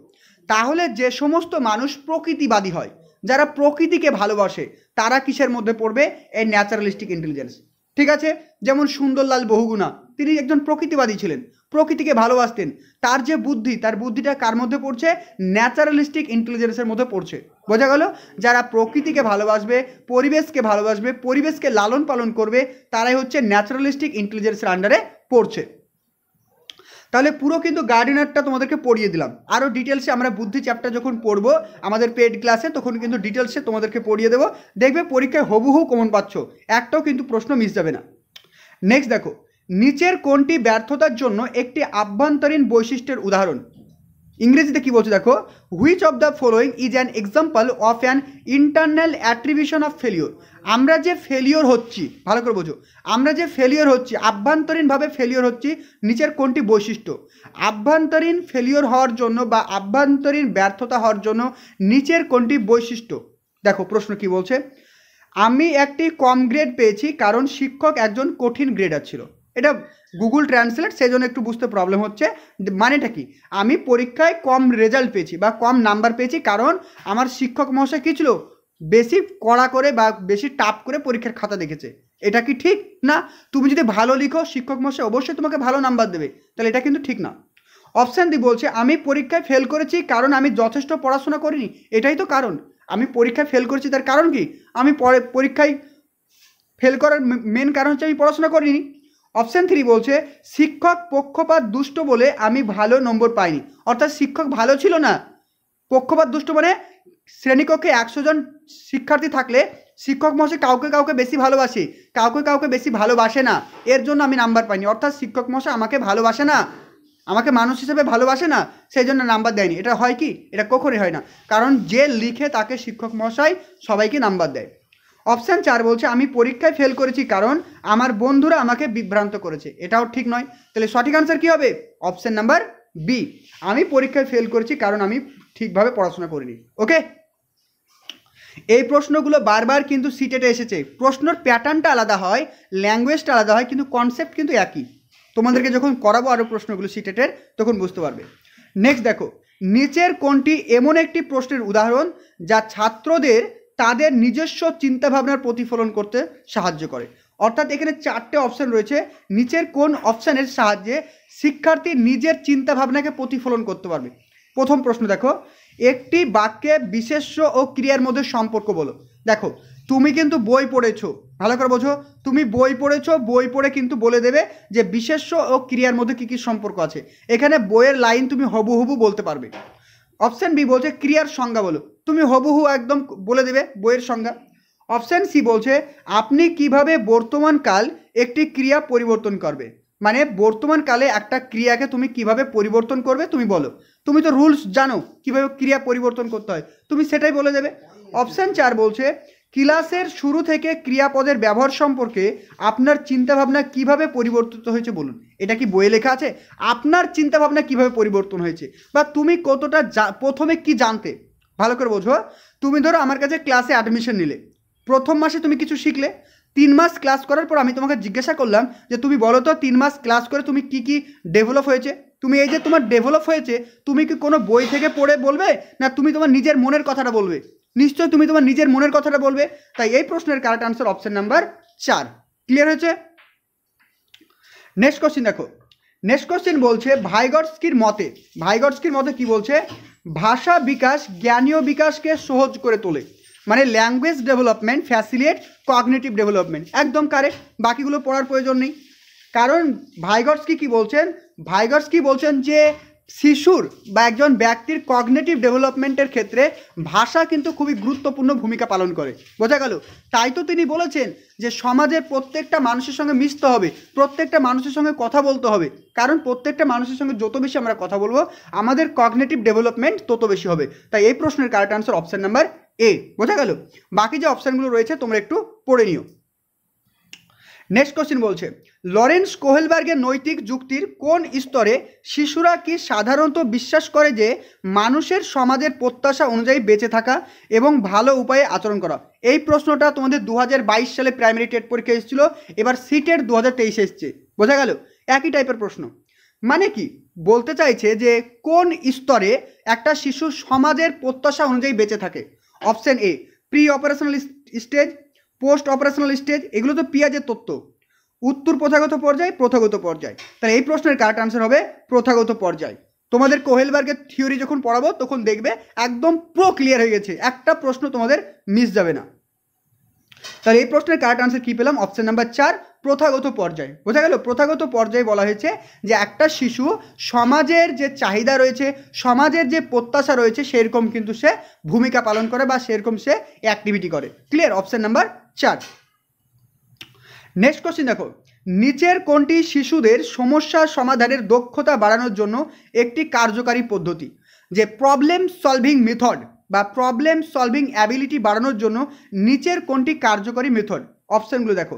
তাহলে যে সমস্ত মানুষ প্রকৃতিবাদী হয় যারা প্রকৃতিকে ভালোবাসে তারা কিসের মধ্যে পড়বে এই ন্যাচারালিস্টিক ইন্টেলিজেন্স ঠিক আছে যেমন সুন্দরলাল বহুগুণা তিনি একজন প্রকৃতিবাদী ছিলেন প্রকৃতিকে ভালোবাসতেন তার যে বুদ্ধি তার বুদ্ধিটা কার মধ্যে পড়ছে ন্যাচারালিস্টিক ইন্টেলিজেন্সের মধ্যে পড়ছে বোঝা গেল যারা প্রকৃতিকে ভালোবাসবে পরিবেশকে ভালোবাসবে পরিবেশকে লালন পালন করবে তারাই হচ্ছে ন্যাচারালিস্টিক ইন্টেলিজেন্সের আন্ডারে পড়ছে তাহলে পুরো কিন্তু গার্ডেনারটা তোমাদেরকে পড়িয়ে দিলাম আরও ডিটেলসে আমরা বুদ্ধি চ্যাপ্টার যখন পড়বো আমাদের পেড ক্লাসে তখন কিন্তু ডিটেলসে তোমাদেরকে পড়িয়ে দেবো দেখবে পরীক্ষায় হবুহু কমন পাচ্ছ একটাও কিন্তু প্রশ্ন মিস যাবে না নেক্সট দেখো নিচের কোনটি ব্যর্থতার জন্য একটি আভ্যন্তরীণ বৈশিষ্ট্যের উদাহরণ ইংরেজিতে কী বলছে দেখো which of the following is an example of an internal attribution of failure আমরা যে ফেলিওর হচ্ছি ভালো করে বোঝো আমরা যে ফেলিওর হচ্ছি আভ্যন্তরীণভাবে ফেলিওর হচ্ছি নিচের কোনটি বৈশিষ্ট্য আভ্যন্তরীণ ফেলিওর হওয়ার জন্য বা আভ্যন্তরীণ ব্যর্থতা হওয়ার জন্য নিচের কোনটি বৈশিষ্ট্য দেখো প্রশ্ন কি বলছে আমি একটি কম গ্রেড পেয়েছি কারণ শিক্ষক একজন কঠিন গ্রেডার ছিল এটা গুগল ট্রান্সলেট সেই জন্য একটু বুঝতে প্রবলেম হচ্ছে মানেটা কি আমি পরীক্ষায় কম রেজাল্ট পেয়েছি বা কম নাম্বার পেয়েছি কারণ আমার শিক্ষক মহাশয় কী ছিল বেশি কড়া করে বা বেশি টাপ করে পরীক্ষার খাতা দেখেছে এটা কি ঠিক না তুমি যদি ভালো লিখো শিক্ষক মশাই অবশ্যই তোমাকে ভালো নাম্বার দেবে তাহলে এটা কিন্তু ঠিক না অপশান দি বলছে আমি পরীক্ষায় ফেল করেছি কারণ আমি যথেষ্ট পড়াশোনা করিনি এটাই তো কারণ আমি পরীক্ষায় ফেল করেছি তার কারণ কি আমি পরীক্ষায় ফেল করার মেন কারণ হচ্ছে আমি পড়াশোনা করিনি অপশান থ্রি বলছে শিক্ষক পক্ষপাত দুষ্ট বলে আমি ভালো নম্বর পাইনি অর্থাৎ শিক্ষক ভালো ছিল না পক্ষপাত দুষ্ট মানে শ্রেণীকক্ষে একশো জন শিক্ষার্থী থাকলে শিক্ষক মহাশয় কাউকে কাউকে বেশি ভালোবাসে কাউকে কাউকে বেশি ভালোবাসে না এর জন্য আমি নাম্বার পাইনি অর্থাৎ শিক্ষক মহাশয় আমাকে ভালোবাসে না আমাকে মানুষ হিসেবে ভালোবাসে না সেই জন্য নাম্বার দেয়নি এটা হয় কি এটা কখনই হয় না কারণ যে লিখে তাকে শিক্ষক মহাশয় সবাইকে নাম্বার দেয় অপশান চার বলছে আমি পরীক্ষায় ফেল করেছি কারণ আমার বন্ধুরা আমাকে বিভ্রান্ত করেছে এটাও ঠিক নয় তাহলে সঠিক আনসার কী হবে অপশান নাম্বার বি আমি পরীক্ষায় ফেল করেছি কারণ আমি ঠিকভাবে পড়াশোনা করিনি ওকে এই প্রশ্নগুলো বারবার কিন্তু সিটেটে এসেছে প্রশ্নর প্যাটার্নটা আলাদা হয় ল্যাঙ্গুয়েজটা আলাদা হয় কিন্তু কনসেপ্ট কিন্তু একই তোমাদেরকে যখন করাবো আরও প্রশ্নগুলো সিটেটের তখন বুঝতে পারবে নেক্সট দেখো নিচের কোনটি এমন একটি প্রশ্নের উদাহরণ যা ছাত্রদের তাদের নিজস্ব চিন্তাভাবনার প্রতিফলন করতে সাহায্য করে অর্থাৎ এখানে চারটে অপশান রয়েছে নিচের কোন অপশানের সাহায্যে শিক্ষার্থী নিজের চিন্তাভাবনাকে প্রতিফলন করতে পারবে প্রথম প্রশ্ন দেখো একটি বাক্যে বিশেষ্য ও ক্রিয়ার মধ্যে সম্পর্ক বলো দেখো তুমি কিন্তু বই পড়েছো ভালো করে বোঝো তুমি বই পড়েছো বই পড়ে কিন্তু বলে দেবে যে বিশেষ্য ও ক্রিয়ার মধ্যে কী কী সম্পর্ক আছে এখানে বইয়ের লাইন তুমি হবু হবু বলতে পারবে অপশান বি বলছে ক্রিয়ার সংজ্ঞা বলো তুমি হবহু একদম বলে দেবে বইয়ের সংজ্ঞা অপশান সি বলছে আপনি কিভাবে বর্তমানকাল একটি ক্রিয়া পরিবর্তন করবে মানে বর্তমানকালে একটা ক্রিয়াকে তুমি কিভাবে পরিবর্তন করবে তুমি বলো তুমি তো রুলস জানো কিভাবে ক্রিয়া পরিবর্তন করতে হয় তুমি সেটাই বলে দেবে অপশান চার বলছে ক্লাসের শুরু থেকে ক্রিয়াপদের ব্যবহার সম্পর্কে আপনার চিন্তাভাবনা কিভাবে পরিবর্তিত হয়েছে বলুন এটা কি বইয়ে লেখা আছে আপনার চিন্তাভাবনা কিভাবে পরিবর্তন হয়েছে বা তুমি কতটা প্রথমে কি জানতে ভালো করে বোঝো হ্যাঁ? তুমি ধরো আমার কাছে ক্লাসে অ্যাডমিশন নিলে প্রথম মাসে তুমি কিছু শিখলে তিন মাস ক্লাস করার পর আমি তোমাকে জিজ্ঞাসা করলাম যে তুমি বলো তো তিন মাস ক্লাস করে তুমি কি কি ডেভেলপ হয়েছে তুমি এই যে তোমার ডেভেলপ হয়েছে তুমি কি কোনো বই থেকে পড়ে বলবে না তুমি তোমার নিজের মনের কথাটা বলবে নিশ্চয় তুমি তোমার নিজের মনের কথাটা বলবে তাই এই প্রশ্নের কারেক্ট আনসার অপশন নাম্বার চার ক্লিয়ার হয়েছে নেক্সট কোশ্চেন দেখো নেক্সট কোশ্চেন বলছে ভাইগর্সকির মতে ভাইগর্সকির মতে কি বলছে ভাষা বিকাশ জ্ঞানীয় বিকাশকে সহজ করে তোলে মানে language development facilitate cognitive development একদম কারেক্ট বাকিগুলো পড়ার প্রয়োজন নেই কারণ ভাইগটসকি কি বলছেন ভাইগটসকি বলছেন যে শিশুর বা একজন ব্যক্তির কগনেটিভ ডেভেলপমেন্টের ক্ষেত্রে ভাষা কিন্তু খুবই গুরুত্বপূর্ণ ভূমিকা পালন করে বোঝা গেল তাই তো তিনি বলেছেন যে সমাজের প্রত্যেকটা মানুষের সঙ্গে মিশতে হবে প্রত্যেকটা মানুষের সঙ্গে কথা বলতে হবে কারণ প্রত্যেকটা মানুষের সঙ্গে যত বেশি আমরা কথা বলবো আমাদের কগনেটিভ ডেভেলপমেন্ট তত বেশি হবে তাই এই প্রশ্নের correct answer option number A বোঝা গেল বাকি যে অপশানগুলো রয়েছে তোমরা একটু পড়ে নিও নেক্সট কোশ্চেন বলছে লরেন্স কোহেলবার্গের নৈতিক যুক্তির কোন স্তরে শিশুরা কি সাধারণত বিশ্বাস করে যে মানুষের সমাজের প্রত্যাশা অনুযায়ী বেঁচে থাকা এবং ভালো উপায়ে আচরণ করা এই প্রশ্নটা তোমাদের দু সালে প্রাইমারি টেট পরীক্ষা এসেছিল এবার সিটের দু হাজার তেইশে এসছে বোঝা গেল একই টাইপের প্রশ্ন মানে কি বলতে চাইছে যে কোন স্তরে একটা শিশু সমাজের প্রত্যাশা অনুযায়ী বেঁচে থাকে option A pre operational stage post operational stage এগুলো তো পিয়াজের তথ্য উত্তর প্রথাগত পর্যায় প্রথাগত পর্যায় তাহলে এই প্রশ্নের কারেক্ট আনসার হবে প্রথাগত পর্যায় তোমাদের কোহেলবার্গের থিওরি যখন পড়াবো তখন দেখবে একদম প্রো ক্লিয়ার হয়ে গেছে একটা প্রশ্ন তোমাদের মিস যাবে না তাহলে এই প্রশ্নের কারেক্ট আনসার কী পেলাম অপশান নাম্বার চার প্রথাগত পর্যায় বোঝা গেল প্রথাগত পর্যায়ে বলা হয়েছে যে একটা শিশু সমাজের যে চাহিদা রয়েছে সমাজের যে প্রত্যাশা রয়েছে সেরকম কিন্তু সে ভূমিকা পালন করে বা সেরকম সে অ্যাক্টিভিটি করে ক্লিয়ার অপশান নাম্বার চার নেক্সট কোশ্চিন দেখো নিচের কোনটি শিশুদের সমস্যা সমাধানের দক্ষতা বাড়ানোর জন্য একটি কার্যকারী পদ্ধতি যে প্রবলেম সলভিং মেথড বা প্রবলেম সলভিং অ্যাবিলিটি বাড়ানোর জন্য নিচের কোনটি কার্যকরী মেথড অপশানগুলো দেখো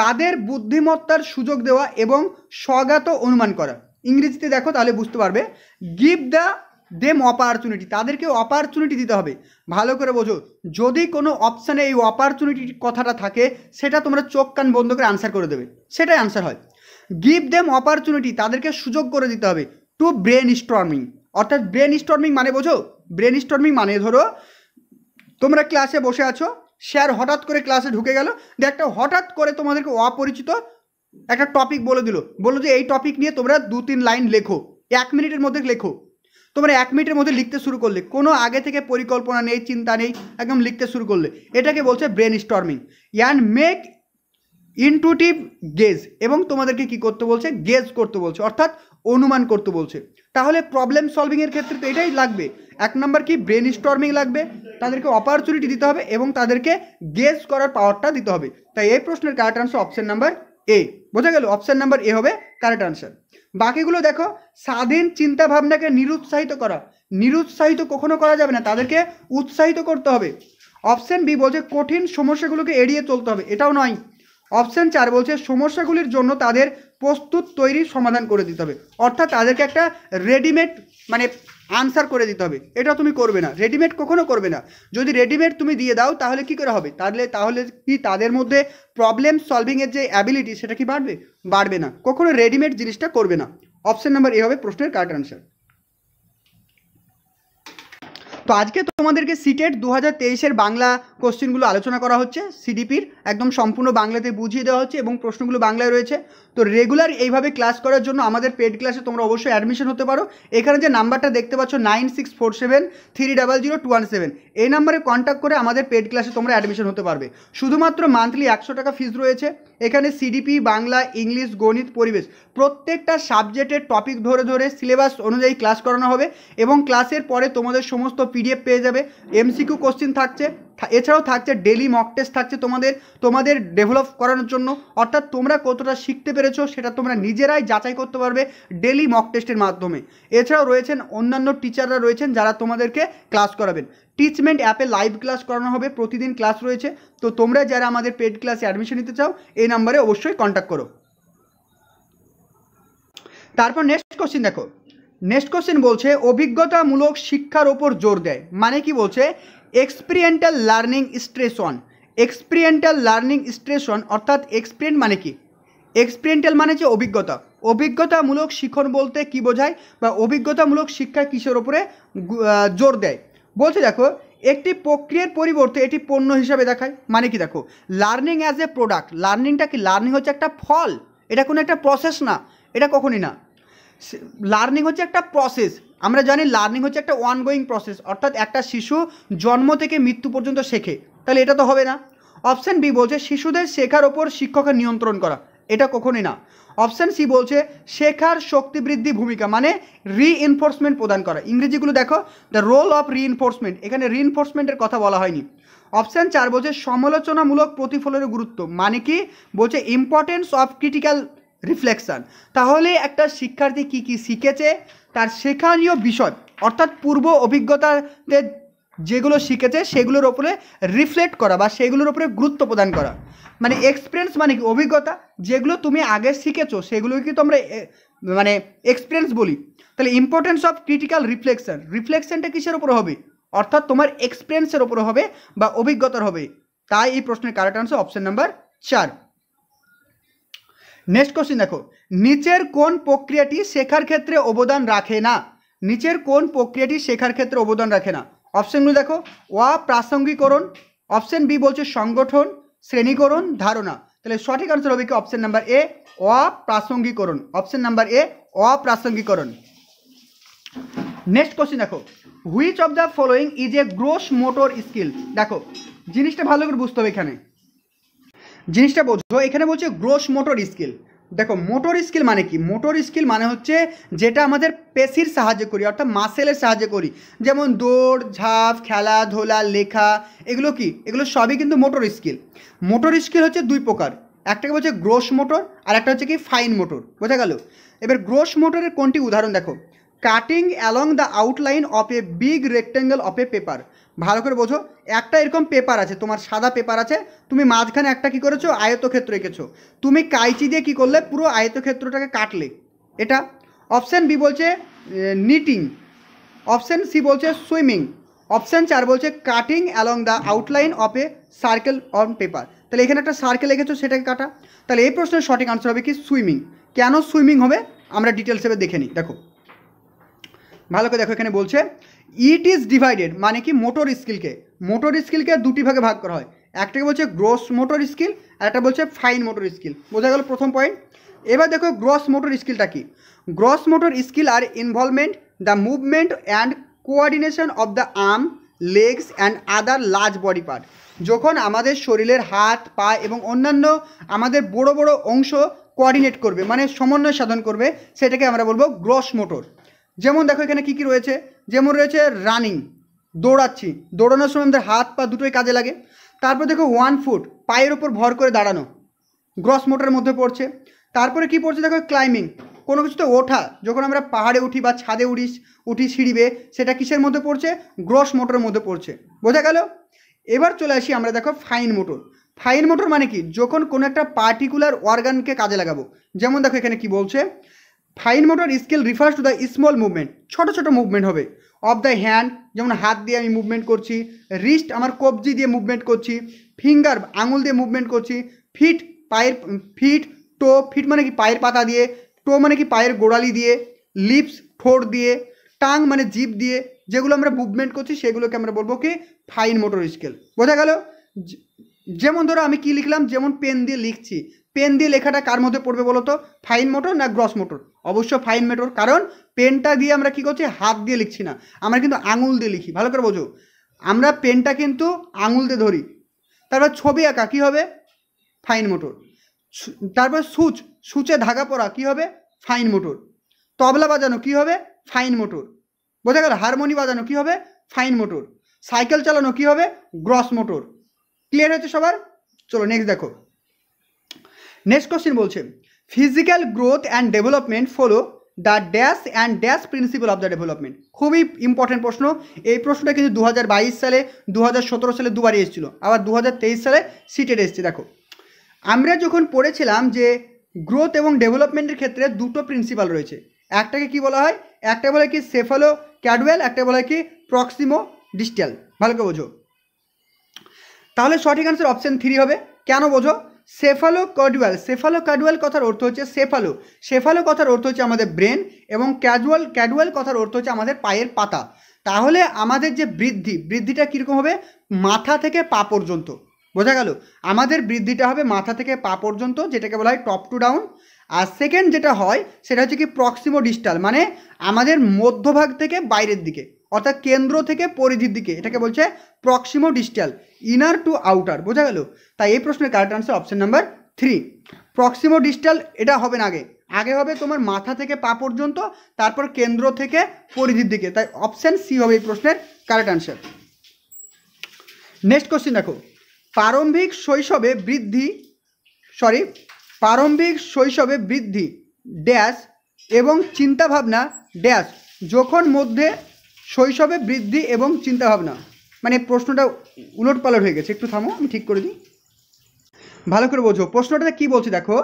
তাদের বুদ্ধিমত্তার সুযোগ দেওয়া এবং স্বজ্ঞাত অনুমান করা ইংরেজিতে দেখো তাহলে বুঝতে পারবে গিভ দ্য দেম অপরচুনিটি তাদেরকে অপরচুনিটি দিতে হবে ভালো করে বোঝো যদি কোনো অপশানে এই অপরচুনিটি কথাটা থাকে সেটা তোমরা চোখ কান বন্ধ করে আনসার করে দেবে সেটাই আনসার হয় গিভ দেম অপরচুনিটি তাদেরকে সুযোগ করে দিতে হবে টু ব্রেন স্টর্মিং অর্থাৎ ব্রেন স্টর্মিং মানে বোঝো ব্রেন স্টর্মিং মানে ধরো তোমরা ক্লাসে বসে আছো স্যার হঠাৎ করে ক্লাসে ঢুকে গেল দিয়ে একটা হঠাৎ করে তোমাদেরকে অপরিচিত একটা টপিক বলে দিল বললো যে এই টপিক নিয়ে তোমরা দু তিন লাইন লেখো এক মিনিটের মধ্যে লেখো তোমরা এক মিনিটের মধ্যে লিখতে শুরু করলে কোনো আগে থেকে পরিকল্পনা নেই চিন্তা নেই একদম লিখতে শুরু করলে এটাকে বলছে brainstorming and make intuitive guess এবং তোমাদেরকে কি করতে বলছে গেজ করতে বলছে অর্থাৎ অনুমান করতে বলছে তাহলে প্রবলেম সলভিংয়ের ক্ষেত্রে তো এটাই লাগবে এক নম্বর কি ব্রেন স্টর্মিং লাগবে তাদেরকে অপরচুনিটি দিতে হবে এবং তাদেরকে গেজ করার পাওয়ারটা দিতে হবে তাই এই প্রশ্নের correct answer option number A বোঝা গেল অপশান নাম্বার এ হবে কারেক্ট আনসার বাকিগুলো দেখো স্বাধীন চিন্তা ভাবনাকে নিরুৎসাহিত করা নিরুৎসাহিত কখনো করা যাবে না তাদেরকে উৎসাহিত করতে হবে অপশান বি বলছে কঠিন সমস্যাগুলোকে এড়িয়ে চলতে হবে এটাও নয় অপশান চার বলছে সমস্যাগুলির জন্য তাদের প্রস্তুত তৈরি সমাধান করে দিতে হবে অর্থাৎ তাদেরকে একটা রেডিমেড মানে আনসার করে দিতে হবে এটা তুমি করবে না রেডিমেড কখনো করবে না যদি রেডিমেড তুমি দিয়ে দাও তাহলে কি করে হবে তাহলে তাহলে কি তাদের মধ্যে প্রবলেম সলভিংয়ের যে অ্যাবিলিটি সেটা কি বাড়বে বাড়বে না কখনো রেডিমেড জিনিসটা করবে না অপশন নাম্বার এ হবে প্রশ্নের কারেক্ট আনসার তো আজকে তোমাদেরকে সিটেট e দু হাজার তেইশের বাংলা কোশ্চেনগুলো আলোচনা করা হচ্ছে সিডিপির একদম সম্পূর্ণ বাংলাতে বুঝিয়ে দেওয়া হচ্ছে এবং প্রশ্নগুলো বাংলায় রয়েছে তো রেগুলার এইভাবে ক্লাস করার জন্য আমাদের পেড ক্লাসে তোমরা অবশ্যই অ্যাডমিশন হতে পারো এখানে যে নাম্বারটা দেখতে পাচ্ছ nine six four seven three double zero two one seven এই নাম্বারে কন্ট্যাক্ট করে আমাদের পেড ক্লাসে তোমরা অ্যাডমিশন হতে পারবে শুধুমাত্র মান্থলি একশো টাকা ফিজ রয়েছে এখানে সিডিপি বাংলা ইংলিশ গণিত পরিবেশ প্রত্যেকটা সাবজেক্টের টপিক ধরে ধরে সিলেবাস অনুযায়ী ক্লাস করানো হবে এবং ক্লাসের পরে তোমাদের সমস্ত পিডিএফ পেয়ে যাবে এমসিকিউ কোশ্চিন থাকছে এছাড়াও থাকছে ডেলি মক টেস্ট থাকছে তোমাদের তোমাদের ডেভেলপ করানোর জন্য অর্থাৎ তোমরা কতটা শিখতে পেরেছো সেটা তোমরা নিজেরাই যাচাই করতে পারবে ডেলি মক টেস্টের মাধ্যমে এছাড়াও রয়েছেন অন্যান্য টিচাররা রয়েছেন যারা তোমাদেরকে ক্লাস করাবেন টিচমেন্ট অ্যাপে লাইভ ক্লাস করানো হবে প্রতিদিন ক্লাস রয়েছে তো তোমরা যারা আমাদের পেড ক্লাসে অ্যাডমিশন নিতে চাও এই নাম্বারে অবশ্যই কন্ট্যাক্ট করো তারপর নেক্সট কোশ্চিন দেখো নেক্সট কোশ্চেন বলছে অভিজ্ঞতামূলক শিক্ষার ওপর জোর দেয় মানে কি বলছে এক্সপিরিয়েন্টাল লার্নিং স্ট্রেশন এক্সপিরিয়েন্টাল লার্নিং স্ট্রেশন অর্থাৎ এক্সপিরিয়েন্ট মানে কি এক্সপিরিয়েন্টাল মানে যে অভিজ্ঞতা অভিজ্ঞতামূলক শিখন বলতে কি বোঝায় বা অভিজ্ঞতামূলক শিক্ষা কিসের ওপরে জোর দেয় বলছে দেখো একটি প্রক্রিয়ার পরিবর্তে এটি পণ্য হিসাবে দেখায় মানে কি দেখো লার্নিং অ্যাজ এ প্রোডাক্ট লার্নিংটা কি লার্নিং হচ্ছে একটা ফল এটা কোনো একটা প্রসেস না এটা কখনই না লার্নিং হচ্ছে একটা প্রসেস আমরা জানি লার্নিং হচ্ছে একটা ওয়ানগোয়িং প্রসেস অর্থাৎ একটা শিশু জন্ম থেকে মৃত্যু পর্যন্ত শেখে তাহলে এটা তো হবে না অপশান বি বলছে শিশুদের শেখার ওপর শিক্ষকের নিয়ন্ত্রণ করা এটা কখনই না অপশান সি বলছে শেখার শক্তি বৃদ্ধি ভূমিকা মানে রিএনফোর্সমেন্ট প্রদান করা ইংরেজিগুলো দেখো দ্য রোল অফ রিএনফোর্সমেন্ট এখানে রিএনফোর্সমেন্টের কথা বলা হয়নি অপশান চার বলছে সমালোচনামূলক প্রতিফলনের গুরুত্ব মানে কি বলছে ইম্পর্টেন্স অফ ক্রিটিক্যাল রিফ্লেকশান তাহলে একটা শিক্ষার্থী কি কি শিখেছে তার শেখানীয় বিষয় অর্থাৎ পূর্ব অভিজ্ঞতাতে যেগুলো শিখেছে সেগুলোর ওপরে রিফ্লেক্ট করা বা সেগুলোর ওপরে গুরুত্ব প্রদান করা মানে এক্সপিরিয়েন্স মানে কি অভিজ্ঞতা যেগুলো তুমি আগে শিখেছো সেগুলোকে তো আমরা মানে এক্সপিরিয়েন্স বলি তাহলে ইম্পর্টেন্স অফ ক্রিটিক্যাল রিফ্লেকশান রিফ্লেকশনটা কিসের ওপর হবে অর্থাৎ তোমার এক্সপিরিয়েন্সের ওপর হবে বা অভিজ্ঞতার হবে তাই এই প্রশ্নের কারেক্ট আনসার অপশান নাম্বার চার নেক্সট কোশ্চিন দেখো নিচের কোন প্রক্রিয়াটি শেখার ক্ষেত্রে অবদান রাখে না নিচের কোন প্রক্রিয়াটি শেখার ক্ষেত্রে অবদান রাখে না অপশানগুলো দেখো ওয়া প্রাসঙ্গিকরণ অপশান বি বলছে সংগঠন শ্রেণীকরণ ধারণা তাহলে সঠিক আনসার হবে কি অপশান নাম্বার এ অপ্রাসঙ্গিকরণ অপশান নাম্বার এ অপ্রাসঙ্গিকরণ নেক্সট কোশ্চিন দেখো which of the following is a gross motor skill দেখো জিনিসটা ভালো করে বুঝতে হবে এখানে জিনিসটা বোঝো এখানে বলছে গ্রোস মোটর স্কিল দেখো মোটর স্কিল মানে কি মোটর স্কিল মানে হচ্ছে যেটা আমাদের পেশির সাহায্যে করি অর্থাৎ মাসেলের সাহায্যে করি যেমন দৌড় ঝাঁপ খেলাধুলা লেখা এগুলো কি এগুলো সবই কিন্তু মোটর স্কিল মোটর স্কিল হচ্ছে দুই প্রকার একটাকে বলছে গ্রোস মোটর আর একটা হচ্ছে কি ফাইন মোটর বোঝা গেল এবার গ্রোস মোটরের কোনটি উদাহরণ দেখো cutting along the outline of a big rectangle of a paper ভালো করে বোঝো একটা এরকম পেপার আছে তোমার সাদা পেপার আছে তুমি মাঝখানে একটা কি করেছো আয়তক্ষেত্র এঁকেছো তুমি কাইচি দিয়ে কি করলে পুরো আয়তক্ষেত্রটাকে কাটলে এটা অপশান বি বলছে নিটিং অপশান সি বলছে সুইমিং অপশান চার বলছে cutting along the outline of a circle on paper তাহলে এখানে একটা সার্কেল এঁকেছো সেটাকে কাটা তাহলে এই প্রশ্নের সঠিক আনসার হবে কি সুইমিং কেন সুইমিং হবে আমরা ডিটেলস হিসেবে দেখে নিই দেখো ভালো করে দেখো এখানে বলছে ইট ইজ ডিভাইডেড মানে কি মোটর স্কিলকে মোটর স্কিলকে দুটি ভাগে ভাগ করা হয় একটাকে বলছে গ্রোস মোটর স্কিল আর একটা বলছে ফাইন মোটর স্কিল বোঝা গেল প্রথম পয়েন্ট এবার দেখো গ্রস মোটর স্কিলটা কি gross motor skill are involvement the movement and coordination of the arm legs and other large body part যখন আমাদের শরীরের হাত পা এবং অন্যান্য আমাদের বড় বড় অংশ কোয়ার্ডিনেট করবে মানে সমন্বয় সাধন করবে সেটাকে আমরা বলবো গ্রস মোটর যেমন দেখো এখানে কি কি রয়েছে যেমন রয়েছে রানিং দৌড়াচ্ছি দৌড়ানোর সময় আমাদের হাত পা দুটোই কাজে লাগে তারপর দেখো ওয়ান ফুট পায়ের ওপর ভর করে দাঁড়ানো গ্রস মোটরের মধ্যে পড়ছে তারপরে কি পড়ছে দেখো ক্লাইম্বিং কোনো কিছুতে ওঠা যখন আমরা পাহাড়ে উঠি বা ছাদে উঠিস উঠি সিঁড়িবে সেটা কিসের মধ্যে পড়ছে গ্রস মোটরের মধ্যে পড়ছে বোঝা গেল এবার চলে আসি আমরা দেখো ফাইন মোটর ফাইন মোটর মানে কি যখন কোনো একটা পার্টিকুলার অর্গানকে কাজে লাগাবো যেমন দেখো এখানে কি বলছে fine motor skill refers to the small movement ছোটো ছোটো মুভমেন্ট হবে অফ দ্য হ্যান্ড যেমন হাত দিয়ে আমি মুভমেন্ট করছি রিস্ট আমার কবজি দিয়ে মুভমেন্ট করছি ফিঙ্গার আঙুল দিয়ে মুভমেন্ট করছি ফিট পায়ের ফিট টো ফিট মানে কি পায়ের পাতা দিয়ে টো মানে কি পায়ের গোড়ালি দিয়ে লিপস ঠোঁট দিয়ে টাং মানে জিপ দিয়ে যেগুলো আমরা মুভমেন্ট করছি সেগুলোকে আমরা বলবো কি ফাইন মোটর স্কেল বোঝা গেল যেমন ধরো আমি কি লিখলাম যেমন পেন দিয়ে লিখছি পেন দিয়ে লেখাটা কার মধ্যে পড়বে বলো তো ফাইন মোটর না গ্রস মোটর অবশ্য ফাইন মোটর কারণ পেনটা দিয়ে আমরা কি করছি হাত দিয়ে লিখছি না আমরা কিন্তু আঙুল দিয়ে লিখি ভালো করে বোঝো আমরা পেনটা কিন্তু আঙুল দিয়ে ধরি তারপর ছবি আঁকা কী হবে ফাইন মোটর তারপর সুচ সুচে ধাগা পরা কী হবে ফাইন মোটর তবলা বাজানো কী হবে ফাইন মোটর বোঝা গেল হারমোনি বাজানো কী হবে ফাইন মোটর সাইকেল চালানো কী হবে গ্রস মোটর ক্লিয়ার হয়েছে সবার চলো নেক্সট দেখো নেক্সট কোশ্চেন বলছে physical growth and development follow the dash and dash principle of the development খুবই ইম্পর্টেন্ট প্রশ্ন এই প্রশ্নটা কিন্তু দু সালে দু সালে দুবার এসেছিল আবার দু সালে সিটেড এসছে দেখো আমরা যখন পড়েছিলাম যে গ্রোথ এবং ডেভেলপমেন্টের ক্ষেত্রে দুটো প্রিন্সিপাল রয়েছে একটাকে কি বলা হয় একটা বলে কি সেফালো ক্যাডওয়েল একটা বলে কি প্রক্সিমো ডিস্টাল ভালো বোঝো তাহলে সঠিক অ্যান্সার অপশান থ্রি হবে কেন বোঝো সেফালো কাডুয়াল সেফালো কাডুয়াল কথার অর্থ হচ্ছে সেফালো সেফালো কথার অর্থ হচ্ছে আমাদের ব্রেন এবং ক্যাজুয়াল ক্যাডুয়াল কথার অর্থ হচ্ছে আমাদের পায়ের পাতা তাহলে আমাদের যে বৃদ্ধি বৃদ্ধিটা কীরকম হবে মাথা থেকে পা পর্যন্ত বোঝা গেল আমাদের বৃদ্ধিটা হবে মাথা থেকে পা পর্যন্ত যেটাকে বলা হয় টপ টু ডাউন আর সেকেন্ড যেটা হয় সেটা হচ্ছে কি প্রক্সিমো ডিস্টাল মানে আমাদের মধ্যভাগ থেকে বাইরের দিকে অর্থাৎ কেন্দ্র থেকে পরিধির দিকে এটাকে বলছে proximodistal inner to outer বোঝা গেল তাই এই প্রশ্নের correct answer option number three proximodistal এটা হবে না আগে আগে হবে তোমার মাথা থেকে পা পর্যন্ত তারপর কেন্দ্র থেকে পরিধির দিকে তাই অপশান সি হবে এই প্রশ্নের কারেক্ট আনসার নেক্সট কোশ্চিন দেখো প্রারম্ভিক শৈশবে বৃদ্ধি সরি প্রারম্ভিক শৈশবে বৃদ্ধি ড্যাশ এবং চিন্তাভাবনা ড্যাশ যখন মধ্যে শৈশবে বৃদ্ধি এবং চিন্তাভাবনা মানে প্রশ্নটা উলট পালট হয়ে গেছে একটু থামো আমি ঠিক করে দিই ভালো করে বোঝো প্রশ্নটাতে কি বলছি দেখো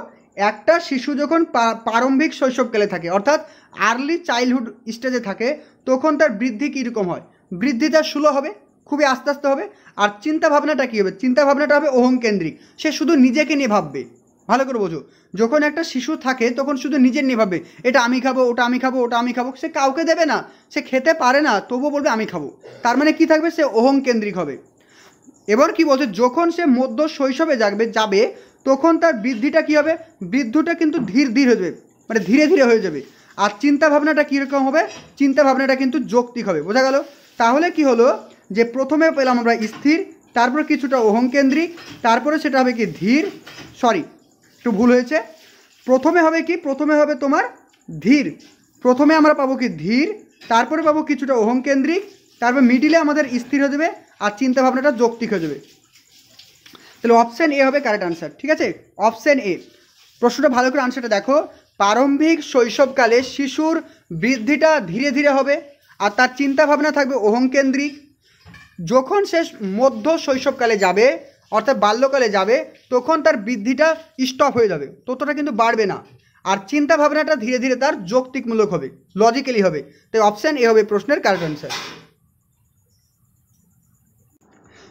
একটা শিশু যখন প্রারম্ভিক শৈশবকালে থাকে অর্থাৎ আর্লি চাইল্ডহুড স্টেজে থাকে তখন তার বৃদ্ধি কীরকম হয় বৃদ্ধি তার সুলো হবে খুবই আস্তে আস্তে হবে আর চিন্তা ভাবনাটা কী হবে চিন্তা ভাবনাটা হবে অহংকেন্দ্রিক সে শুধু নিজেকে নিয়ে ভাববে ভালো করে বোঝো যখন একটা শিশু থাকে তখন শুধু নিজের নিভাবে এটা আমি খাবো ওটা আমি খাবো ওটা আমি খাবো সে কাউকে দেবে না সে খেতে পারে না তবুও বলবে আমি খাবো তার মানে কি থাকবে সে অহং কেন্দ্রিক হবে এবার কি বলছে যখন সে মধ্য শৈশবে যাবে যাবে তখন তার বৃদ্ধিটা কি হবে বৃদ্ধটা কিন্তু ধীর ধীর হয়ে যাবে মানে ধীরে ধীরে হয়ে যাবে আর চিন্তা ভাবনাটা কীরকম হবে চিন্তা ভাবনাটা কিন্তু যৌক্তিক হবে বোঝা গেল তাহলে কি হলো যে প্রথমে পেলাম আমরা স্থির তারপর কিছুটা অহংকেন্দ্রিক তারপরে সেটা হবে কি ধীর সরি একটু ভুল হয়েছে প্রথমে হবে কি প্রথমে হবে তোমার ধীর প্রথমে আমরা পাবো কি ধীর তারপরে পাবো কিছুটা অহংকেন্দ্রিক তারপর মিডিলে আমাদের স্থির হয়ে যাবে আর চিন্তা ভাবনাটা যৌক্তিক হয়ে যাবে তাহলে অপশান এ হবে কারেক্ট আনসার ঠিক আছে অপশান এ প্রশ্নটা ভালো করে আনসারটা দেখো প্রারম্ভিক শৈশবকালে শিশুর বৃদ্ধিটা ধীরে ধীরে হবে আর তার চিন্তা ভাবনা থাকবে অহংকেন্দ্রিক যখন সে মধ্য শৈশবকালে যাবে অর্থাৎ বাল্যকালে যাবে তখন তার বৃদ্ধিটা স্টপ হয়ে যাবে ততটা কিন্তু বাড়বে না আর চিন্তা ভাবনাটা ধীরে ধীরে তার যৌক্তিকমূলক হবে লজিক্যালি হবে তাই অপশান এ হবে প্রশ্নের কারেক্ট অ্যান্সার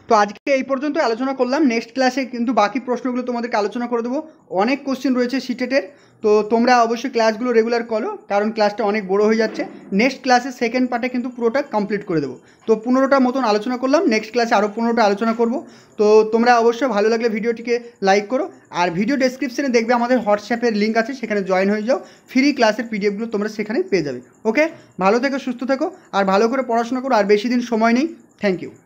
তো আজকে এই পর্যন্ত আলোচনা করলাম নেক্সট ক্লাসে কিন্তু বাকি প্রশ্নগুলো তোমাদেরকে আলোচনা করে দেবো অনেক কোশ্চেন রয়েছে সিটেটের তো তোমরা অবশ্যই ক্লাসগুলো রেগুলার করো কারণ ক্লাসটা অনেক বড় হয়ে যাচ্ছে নেক্সট ক্লাসে সেকেন্ড পার্টে কিন্তু পুরোটা কমপ্লিট করে দেবো তো পনেরোটা মতন আলোচনা করলাম নেক্সট ক্লাসে আরও পনেরোটা আলোচনা করব তো তোমরা অবশ্যই ভালো লাগলে ভিডিওটিকে লাইক করো আর ভিডিও ডেসক্রিপশানে দেখবে আমাদের হোয়াটসঅ্যাপের লিঙ্ক আছে সেখানে জয়েন হয়ে যাও ফ্রি ক্লাসের পিডিএফগুলো তোমরা সেখানে পেয়ে যাবে ওকে ভালো থেকো সুস্থ থেকো আর ভালো করে পড়াশোনা করো আর বেশি দিন সময় নেই থ্যাংক ইউ